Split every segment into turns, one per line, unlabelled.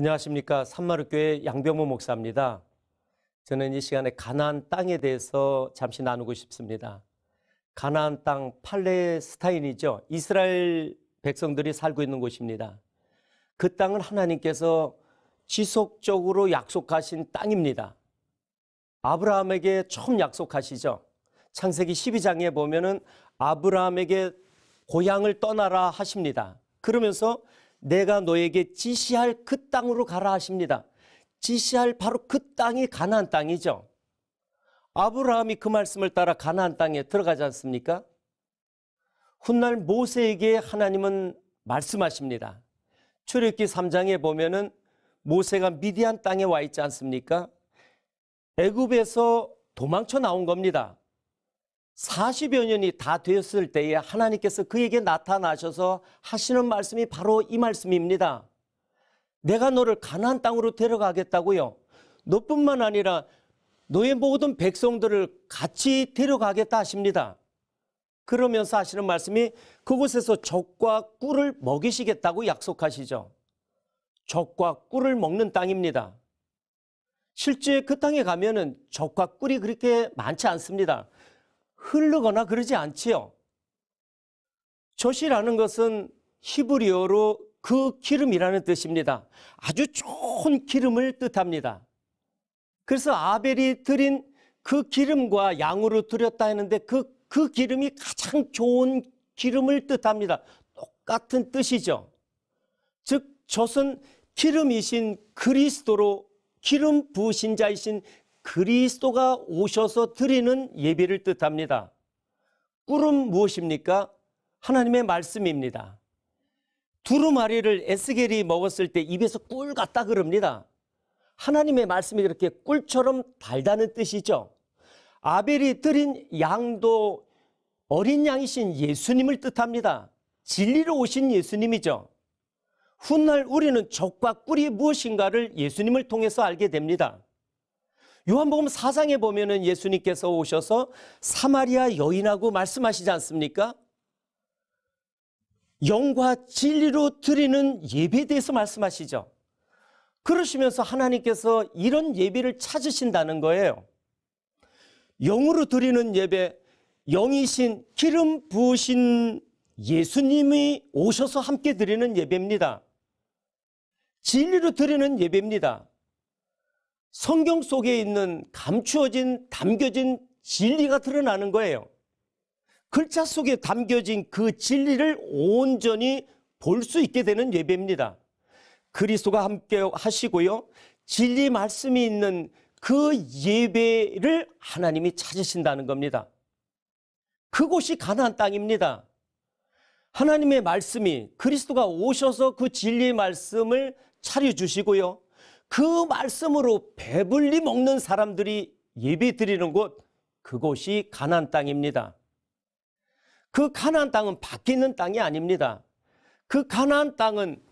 안녕하십니까. 산마루교회 양병모 목사입니다. 저는 이 시간에 가나안 땅에 대해서 잠시 나누고 싶습니다. 가나안 땅 팔레스타인이죠. 이스라엘 백성들이 살고 있는 곳입니다. 그 땅은 하나님께서 지속적으로 약속하신 땅입니다. 아브라함에게 처음 약속하시죠. 창세기 12장에 보면은 아브라함에게 고향을 떠나라 하십니다. 그러면서 내가 너에게 지시할 그 땅으로 가라 하십니다. 지시할 바로 그 땅이 가나안 땅이죠. 아브라함이 그 말씀을 따라 가나안 땅에 들어가지 않습니까? 훗날 모세에게 하나님은 말씀하십니다. 출애굽기 3장에 보면은 모세가 미디안 땅에 와 있지 않습니까? 애굽에서 도망쳐 나온 겁니다. 40여 년이 다 되었을 때에 하나님께서 그에게 나타나셔서 하시는 말씀이 바로 이 말씀입니다. 내가 너를 가나안 땅으로 데려가겠다고요. 너뿐만 아니라 너의 모든 백성들을 같이 데려가겠다 하십니다. 그러면서 하시는 말씀이 그곳에서 적과 꿀을 먹이시겠다고 약속하시죠. 적과 꿀을 먹는 땅입니다. 실제 그 땅에 가면은 적과 꿀이 그렇게 많지 않습니다. 흐르거나 그러지 않지요. 젖이라는 것은 히브리어로 그 기름이라는 뜻입니다. 아주 좋은 기름을 뜻합니다. 그래서 아벨이 드린 그 기름과 양으로 드렸다 했는데 그, 그 기름이 가장 좋은 기름을 뜻합니다. 똑같은 뜻이죠. 즉, 젖은 기름이신 그리스도로 기름 부신자이신 그리스도가 오셔서 드리는 예배를 뜻합니다. 꿀은 무엇입니까? 하나님의 말씀입니다. 두루마리를 에스겔이 먹었을 때 입에서 꿀 같다 그럽니다. 하나님의 말씀이 그렇게 꿀처럼 달다는 뜻이죠. 아벨이 드린 양도 어린 양이신 예수님을 뜻합니다. 진리로 오신 예수님이죠. 훗날 우리는 적과 꿀이 무엇인가를 예수님을 통해서 알게 됩니다. 요한복음 4장에 보면은 예수님께서 오셔서 사마리아 여인하고 말씀하시지 않습니까? 영과 진리로 드리는 예배에 대해서 말씀하시죠. 그러시면서 하나님께서 이런 예배를 찾으신다는 거예요. 영으로 드리는 예배, 영이신 기름 부으신 예수님이 오셔서 함께 드리는 예배입니다. 진리로 드리는 예배입니다. 성경 속에 있는 감추어진 담겨진 진리가 드러나는 거예요. 글자 속에 담겨진 그 진리를 온전히 볼 수 있게 되는 예배입니다. 그리스도가 함께 하시고요. 진리 말씀이 있는 그 예배를 하나님이 찾으신다는 겁니다. 그곳이 가나안 땅입니다. 하나님의 말씀이 그리스도가 오셔서 그 진리의 말씀을 차려 주시고요. 그 말씀으로 배불리 먹는 사람들이 예배 드리는 곳 그곳이 가난 땅입니다. 그 가난 땅은 바뀌는 땅이 아닙니다. 그 가난 땅은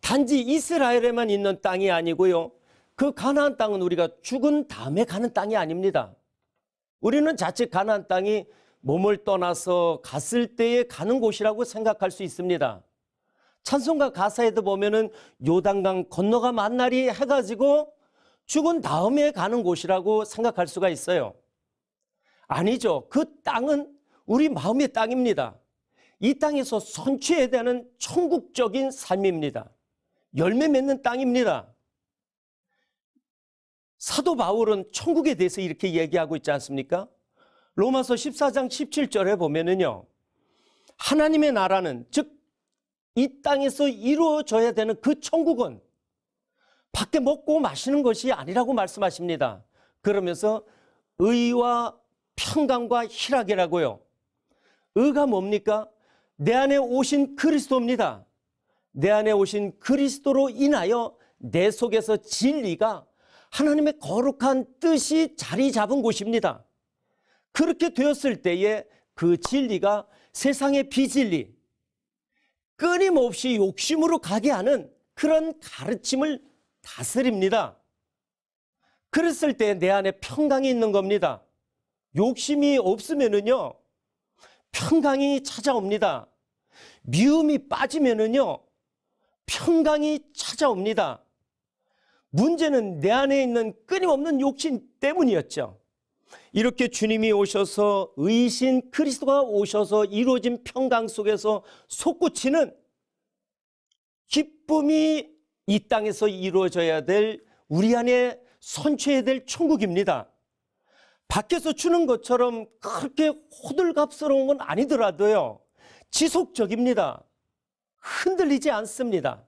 단지 이스라엘에만 있는 땅이 아니고요. 그 가나안 땅은 우리가 죽은 다음에 가는 땅이 아닙니다. 우리는 자칫 가나안 땅이 몸을 떠나서 갔을 때에 가는 곳이라고 생각할 수 있습니다. 찬송가 가사에도 보면은 요단강 건너가 만날이 해가지고 죽은 다음에 가는 곳이라고 생각할 수가 있어요. 아니죠. 그 땅은 우리 마음의 땅입니다. 이 땅에서 선취해야 되는 천국적인 삶입니다. 열매 맺는 땅입니다. 사도 바울은 천국에 대해서 이렇게 얘기하고 있지 않습니까? 로마서 14장 17절에 보면은요. 하나님의 나라는 즉이 땅에서 이루어져야 되는 그 천국은 밖에 먹고 마시는 것이 아니라고 말씀하십니다. 그러면서 의와 평강과 희락이라고요. 의가 뭡니까? 내 안에 오신 그리스도입니다. 내 안에 오신 그리스도로 인하여 내 속에서 진리가 하나님의 거룩한 뜻이 자리 잡은 곳입니다. 그렇게 되었을 때에 그 진리가 세상의 비진리, 끊임없이 욕심으로 가게 하는 그런 가르침을 다스립니다. 그랬을 때 내 안에 평강이 있는 겁니다. 욕심이 없으면은요, 평강이 찾아옵니다. 미움이 빠지면은요, 평강이 찾아옵니다. 문제는 내 안에 있는 끊임없는 욕심 때문이었죠. 이렇게 주님이 오셔서 의신 그리스도가 오셔서 이루어진 평강 속에서 솟구치는 기쁨이 이 땅에서 이루어져야 될 우리 안에 선취해야 될 천국입니다. 밖에서 주는 것처럼 그렇게 호들갑스러운 건 아니더라도요. 지속적입니다. 흔들리지 않습니다.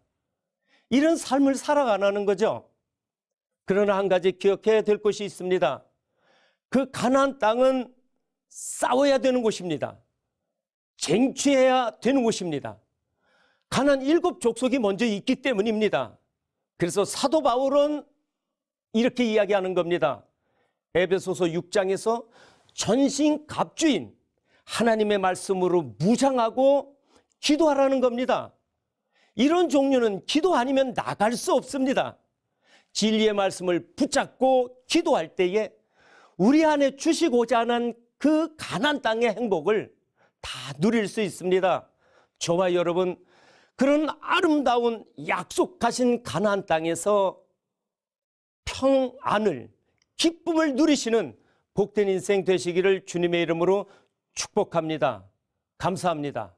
이런 삶을 살아가는 거죠. 그러나 한 가지 기억해야 될 것이 있습니다. 그 가나안 땅은 싸워야 되는 곳입니다. 쟁취해야 되는 곳입니다. 가난 일곱 족속이 먼저 있기 때문입니다. 그래서 사도 바울은 이렇게 이야기하는 겁니다. 에베소서 6장에서 전신 갑주인 하나님의 말씀으로 무장하고 기도하라는 겁니다. 이런 종류는 기도 아니면 나갈 수 없습니다. 진리의 말씀을 붙잡고 기도할 때에 우리 안에 주시고자 하는 그 가난 땅의 행복을 다 누릴 수 있습니다. 저와 여러분, 그런 아름다운 약속하신 가나 땅에서 평안을 기쁨을 누리시는 복된 인생 되시기를 주님의 이름으로 축복합니다. 감사합니다.